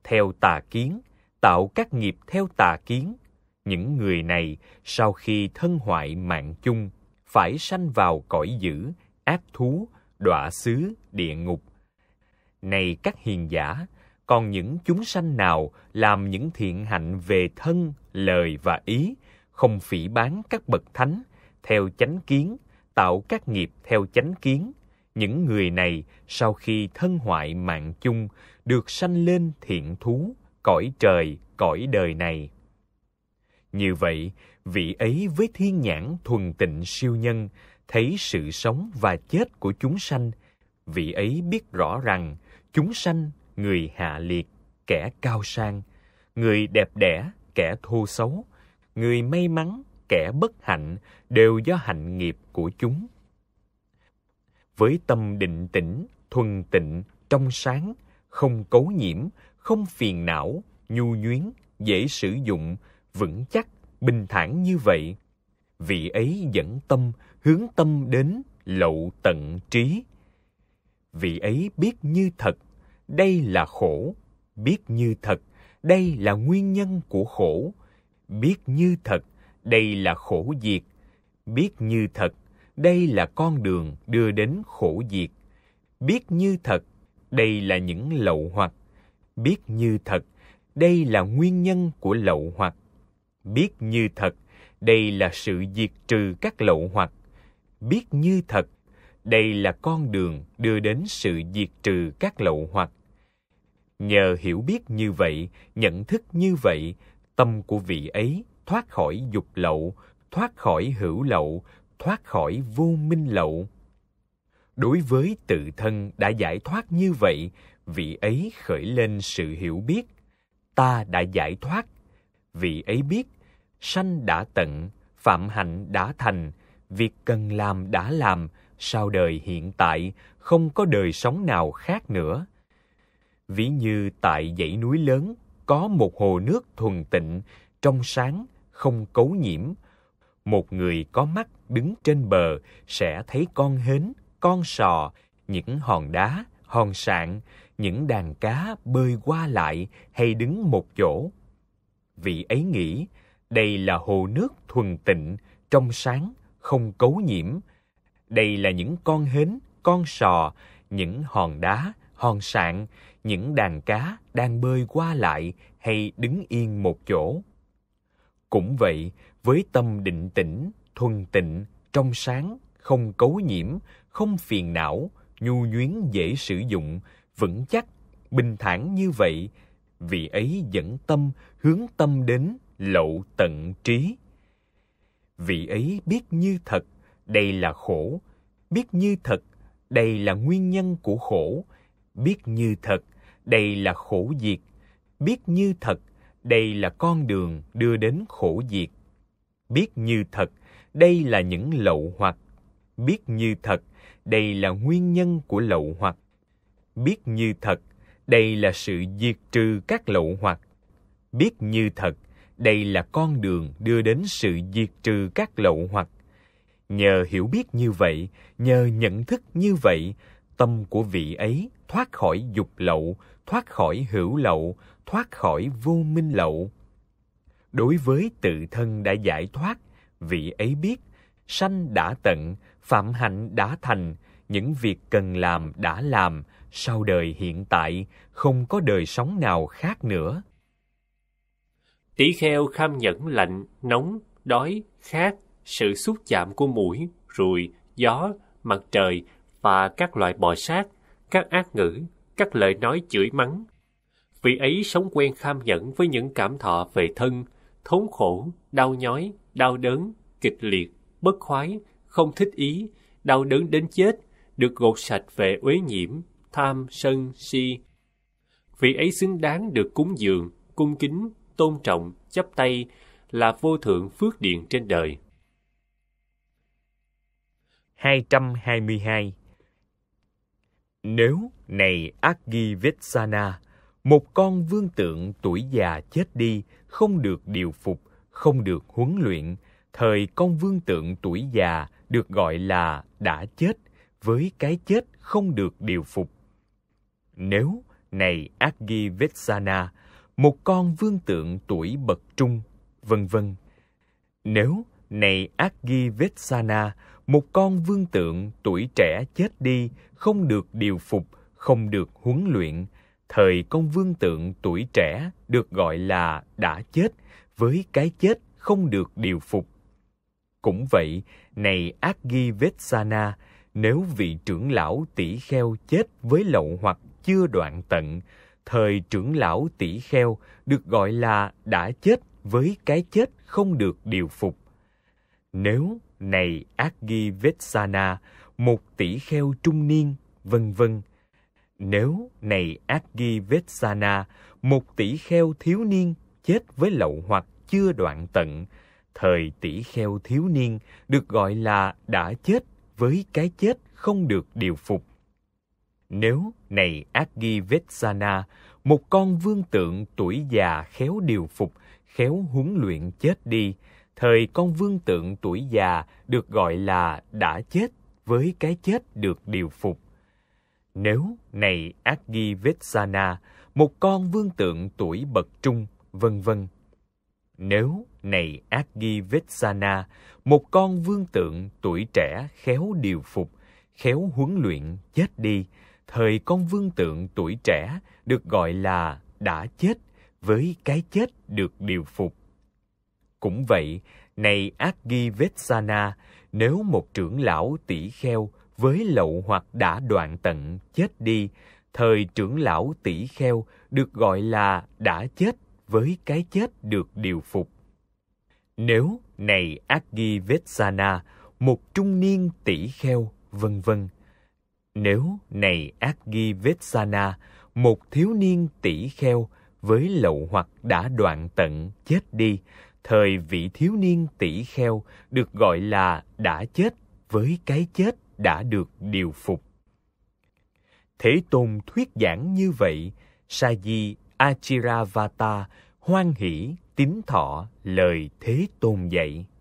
theo tà kiến, tạo các nghiệp theo tà kiến. Những người này sau khi thân hoại mạng chung phải sanh vào cõi dữ, ác thú, đọa xứ, địa ngục. Này các hiền giả, còn những chúng sanh nào làm những thiện hạnh về thân, lời và ý, không phỉ bán các bậc thánh, theo chánh kiến, tạo các nghiệp theo chánh kiến những người này sau khi thân hoại mạng chung được sanh lên thiện thú cõi trời cõi đời này như vậy vị ấy với thiên nhãn thuần tịnh siêu nhân thấy sự sống và chết của chúng sanh vị ấy biết rõ rằng chúng sanh người hạ liệt kẻ cao sang người đẹp đẽ kẻ thô xấu người may mắn kẻ bất hạnh đều do hạnh nghiệp của chúng. Với tâm định tĩnh, thuần tịnh, trong sáng, không cấu nhiễm, không phiền não, nhu nhuyến, dễ sử dụng, vững chắc, bình thản như vậy, vị ấy dẫn tâm, hướng tâm đến lậu tận trí. Vị ấy biết như thật, đây là khổ, biết như thật, đây là nguyên nhân của khổ, biết như thật, đây là khổ diệt biết như thật đây là con đường đưa đến khổ diệt biết như thật đây là những lậu hoặc biết như thật đây là nguyên nhân của lậu hoặc biết như thật đây là sự diệt trừ các lậu hoặc biết như thật đây là con đường đưa đến sự diệt trừ các lậu hoặc nhờ hiểu biết như vậy nhận thức như vậy tâm của vị ấy thoát khỏi dục lậu, thoát khỏi hữu lậu, thoát khỏi vô minh lậu. Đối với tự thân đã giải thoát như vậy, vị ấy khởi lên sự hiểu biết, ta đã giải thoát. Vị ấy biết, sanh đã tận, phạm hạnh đã thành, việc cần làm đã làm, sau đời hiện tại không có đời sống nào khác nữa. Ví như tại dãy núi lớn có một hồ nước thuần tịnh, trong sáng, không cấu nhiễm một người có mắt đứng trên bờ sẽ thấy con hến con sò những hòn đá hòn sạn những đàn cá bơi qua lại hay đứng một chỗ vị ấy nghĩ đây là hồ nước thuần tịnh trong sáng không cấu nhiễm đây là những con hến con sò những hòn đá hòn sạn những đàn cá đang bơi qua lại hay đứng yên một chỗ cũng vậy với tâm định tĩnh thuần tịnh trong sáng không cấu nhiễm không phiền não nhu nhuyến dễ sử dụng vững chắc bình thản như vậy vị ấy dẫn tâm hướng tâm đến lộ tận trí vị ấy biết như thật đây là khổ biết như thật đây là nguyên nhân của khổ biết như thật đây là khổ diệt biết như thật đây là con đường đưa đến khổ diệt biết như thật đây là những lậu hoặc biết như thật đây là nguyên nhân của lậu hoặc biết như thật đây là sự diệt trừ các lậu hoặc biết như thật đây là con đường đưa đến sự diệt trừ các lậu hoặc nhờ hiểu biết như vậy nhờ nhận thức như vậy tâm của vị ấy thoát khỏi dục lậu thoát khỏi hữu lậu thoát khỏi vô minh lậu đối với tự thân đã giải thoát vị ấy biết sanh đã tận phạm hạnh đã thành những việc cần làm đã làm sau đời hiện tại không có đời sống nào khác nữa tỷ kheo kham nhẫn lạnh nóng đói khát sự xúc chạm của mũi ruồi gió mặt trời và các loại bò sát các ác ngữ các lời nói chửi mắng Vị ấy sống quen kham nhẫn với những cảm thọ về thân, thống khổ, đau nhói, đau đớn, kịch liệt, bất khoái, không thích ý, đau đớn đến chết, được gột sạch về uế nhiễm, tham, sân, si. Vị ấy xứng đáng được cúng dường, cung kính, tôn trọng, chấp tay là vô thượng phước điện trên đời. 222 Nếu này Agivitsana một con vương tượng tuổi già chết đi không được điều phục không được huấn luyện thời con vương tượng tuổi già được gọi là đã chết với cái chết không được điều phục nếu này Agivetsana, một con vương tượng tuổi bậc trung, vân vân. Nếu này Agivetsana, một con vương tượng tuổi trẻ chết đi, không được điều phục, không được huấn luyện, thời công vương tượng tuổi trẻ được gọi là đã chết với cái chết không được điều phục. Cũng vậy, này Aggi Vetsana, nếu vị trưởng lão tỷ kheo chết với lậu hoặc chưa đoạn tận, thời trưởng lão tỷ kheo được gọi là đã chết với cái chết không được điều phục. Nếu này Aggi Vetsana, một tỷ kheo trung niên, vân vân, nếu này Agivetsana, một tỷ kheo thiếu niên chết với lậu hoặc chưa đoạn tận, thời tỷ kheo thiếu niên được gọi là đã chết với cái chết không được điều phục. Nếu này Agivetsana, một con vương tượng tuổi già khéo điều phục, khéo huấn luyện chết đi, thời con vương tượng tuổi già được gọi là đã chết với cái chết được điều phục. Nếu này Agi Vetsana, một con vương tượng tuổi bậc trung, vân vân. Nếu này Agi Vetsana, một con vương tượng tuổi trẻ khéo điều phục, khéo huấn luyện chết đi, thời con vương tượng tuổi trẻ được gọi là đã chết với cái chết được điều phục. Cũng vậy, này Agi Vetsana, nếu một trưởng lão tỷ kheo với lậu hoặc đã đoạn tận chết đi thời trưởng lão tỷ kheo được gọi là đã chết với cái chết được điều phục nếu này Aggi Vetsana, một trung niên tỷ kheo, vân vân. Nếu này Aggi Vetsana, một thiếu niên tỷ kheo với lậu hoặc đã đoạn tận chết đi, thời vị thiếu niên tỷ kheo được gọi là đã chết với cái chết đã được điều phục. Thế Tôn thuyết giảng như vậy, Sa Di Achiravata hoan hỷ tín thọ lời Thế Tôn dạy.